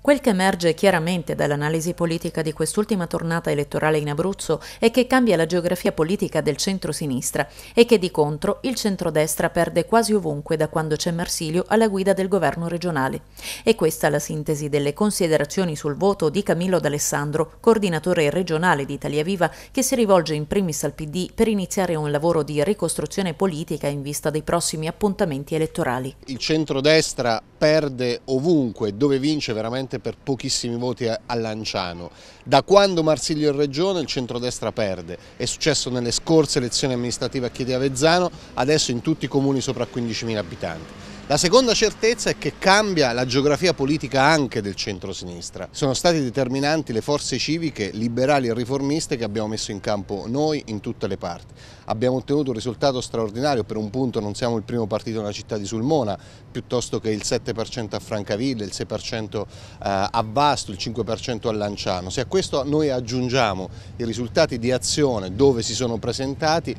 Quel che emerge chiaramente dall'analisi politica di quest'ultima tornata elettorale in Abruzzo è che cambia la geografia politica del centro-sinistra e che di contro il centro-destra perde quasi ovunque da quando c'è Marsilio alla guida del governo regionale. E questa è la sintesi delle considerazioni sul voto di Camillo D'Alessandro, coordinatore regionale di Italia Viva, che si rivolge in primis al PD per iniziare un lavoro di ricostruzione politica in vista dei prossimi appuntamenti elettorali. Il centro-destra perde ovunque, dove vince veramente per pochissimi voti a, Lanciano. Da quando Marsiglio è Regione il centrodestra perde, è successo nelle scorse elezioni amministrative a Chiedi Avezzano, adesso in tutti i comuni sopra 15.000 abitanti. La seconda certezza è che cambia la geografia politica anche del centro-sinistra. Sono stati determinanti le forze civiche, liberali e riformiste che abbiamo messo in campo noi in tutte le parti. Abbiamo ottenuto un risultato straordinario, per un punto non siamo il primo partito nella città di Sulmona, piuttosto che il 7% a Francaville, il 6% eh, a Vasto, il 5% a Lanciano. Se a questo noi aggiungiamo i risultati di azione dove si sono presentati,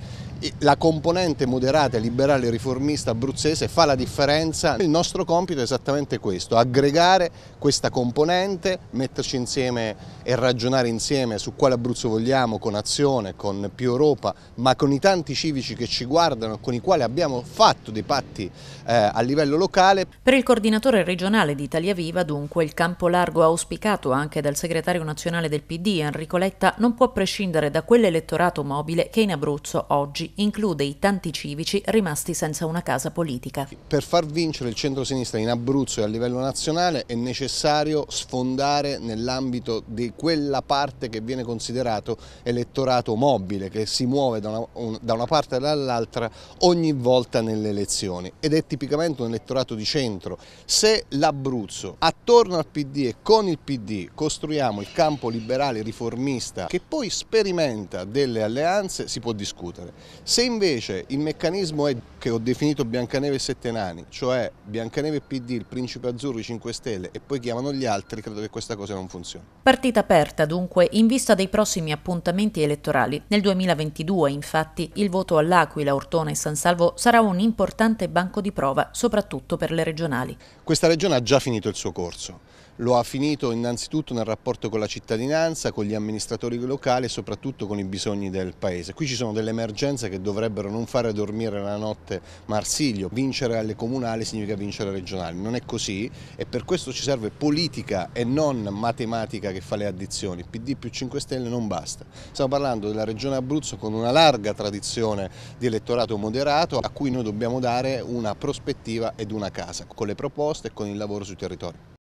la componente moderata, liberale, riformista abruzzese fa la differenza. Il nostro compito è esattamente questo, aggregare questa componente, metterci insieme e ragionare insieme su quale Abruzzo vogliamo, con azione, con più Europa, ma con i tanti civici che ci guardano, con i quali abbiamo fatto dei patti eh, a livello locale. Per il coordinatore regionale di Italia Viva, dunque, il campo largo auspicato anche dal segretario nazionale del PD, Enrico Letta, non può prescindere da quell'elettorato mobile che in Abruzzo oggi include i tanti civici rimasti senza una casa politica. Per far vincere il centro-sinistra in Abruzzo e a livello nazionale è necessario sfondare nell'ambito di quella parte che viene considerato elettorato mobile, che si muove da una, un, da una parte e dall'altra ogni volta nelle elezioni ed è tipicamente un elettorato di centro. Se l'Abruzzo attorno al PD e con il PD costruiamo il campo liberale riformista che poi sperimenta delle alleanze si può discutere. Se invece il meccanismo è che ho definito Biancaneve e Sette Nani, cioè Biancaneve PD, il Principe Azzurro, i 5 Stelle e poi chiamano gli altri, credo che questa cosa non funzioni. Partita aperta dunque in vista dei prossimi appuntamenti elettorali. Nel 2022 infatti il voto all'Aquila, Ortona e San Salvo sarà un importante banco di prova, soprattutto per le regionali. Questa regione ha già finito il suo corso. Lo ha finito innanzitutto nel rapporto con la cittadinanza, con gli amministratori locali e soprattutto con i bisogni del Paese. Qui ci sono delle emergenze che dovrebbero non fare dormire la notte Marsiglio. Vincere alle comunali significa vincere regionali. Non è così e per questo ci serve politica e non matematica che fa le addizioni. PD più 5 Stelle non basta. Stiamo parlando della regione Abruzzo con una larga tradizione di elettorato moderato a cui noi dobbiamo dare una prospettiva ed una casa, con le proposte e con il lavoro sui territori.